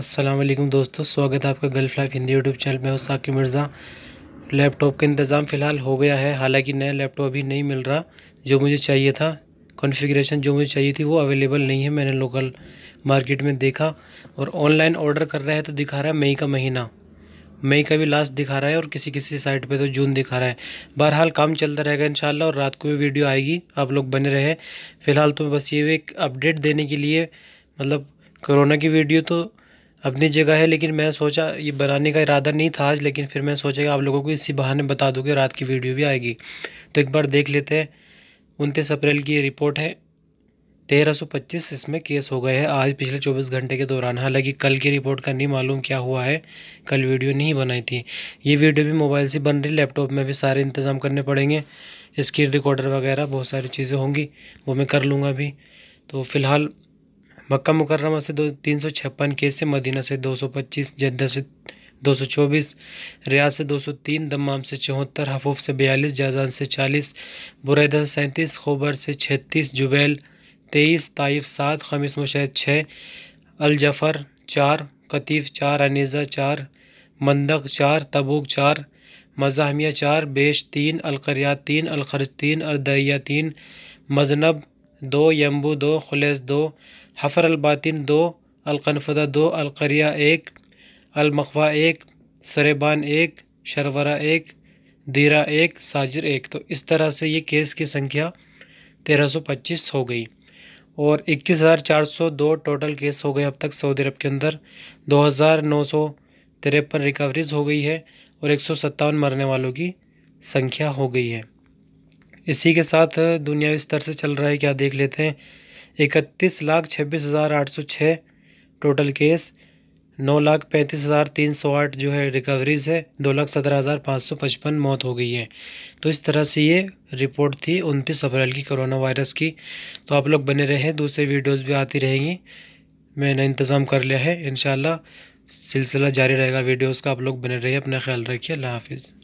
असलम दोस्तों स्वागत है आपका Gulf life Hindi YouTube channel में साकिब मिर्ज़ा लैपटॉप का इंतज़ाम फ़िलहाल हो गया है हालांकि नया लैपटॉप अभी नहीं मिल रहा जो मुझे चाहिए था कॉन्फ़िगरेशन जो मुझे चाहिए थी वो अवेलेबल नहीं है मैंने लोकल मार्केट में देखा और ऑनलाइन ऑर्डर कर रहा है तो दिखा रहा है मई का महीना मई का भी लास्ट दिखा रहा है और किसी किसी साइट पे तो जून दिखा रहा है बहरहाल काम चलता रहेगा इन और रात को भी वीडियो आएगी आप लोग बने रहे फ़िलहाल तो बस ये एक अपडेट देने के लिए मतलब कोरोना की वीडियो तो अपनी जगह है लेकिन मैं सोचा ये बनाने का इरादा नहीं था आज लेकिन फिर मैं सोचा कि आप लोगों को इसी बहाने बता दूँगी रात की वीडियो भी आएगी तो एक बार देख लेते हैं उनतीस अप्रैल की ये रिपोर्ट है तेरह सौ पच्चीस इसमें केस हो गए हैं आज पिछले चौबीस घंटे के दौरान हालांकि कल की रिपोर्ट का नहीं मालूम क्या हुआ है कल वीडियो नहीं बनाई थी ये वीडियो भी मोबाइल से बन रही लैपटॉप में भी सारे इंतज़ाम करने पड़ेंगे स्क्रीन रिकॉर्डर वगैरह बहुत सारी चीज़ें होंगी वो मैं कर लूँगा अभी तो फ़िलहाल मक्का मुकर्रमा से दो तीन सौ छप्पन केस से मदीना से दो सौ पच्चीस जद्दा से दो सौ चौबीस रियाज से दो सौ तीन दमाम से चौहत्तर हफूफ से बयालीस जाजान से चालीस बुरैदा से सैंतीस खोबर से छत्तीस जुबैल तेईस ताइफ सात खमीस मुशैद छः अलजफ़र चार कतीफ़ चार अनीज़ा चार मंदक चार तबूक चार मज़ाहमिया चार बेश तीन अलकरिया तीन अलखरज तीन अलदरिया तीन मजनब दो यम्बू दो खुलेस दो हफ़र अलबातिन दो अलकनफदा दो अलकरिया एक अलमखवा एक सरेबान एक शरवरा एक दीरा एक साजिर एक तो इस तरह से ये केस की संख्या 1325 हो गई और 21,402 टोटल केस हो गए अब तक सऊदी अरब के अंदर दो हज़ार नौ सौ तिरपन रिकवरीज हो गई है और एक सौ सत्तावन मरने वालों की संख्या हो गई है इसी के साथ दुनिया स्तर से चल रहा है क्या देख लेते हैं इकतीस लाख छब्बीस हज़ार आठ सौ छः टोटल केस नौ लाख पैंतीस हज़ार तीन सौ आठ जो है रिकवरीज है दो लाख सत्रह हज़ार पाँच सौ पचपन मौत हो गई है तो इस तरह से ये रिपोर्ट थी उनतीस अप्रैल की कोरोना वायरस की तो आप लोग बने रहें दूसरे वीडियोज़ भी आती रहेंगी मैंने इंतज़ाम कर लिया है इन सिलसिला जारी रहेगा वीडियोस का आप लोग बने रहिए अपना ख्याल रखिए अल्लाह हाफिज़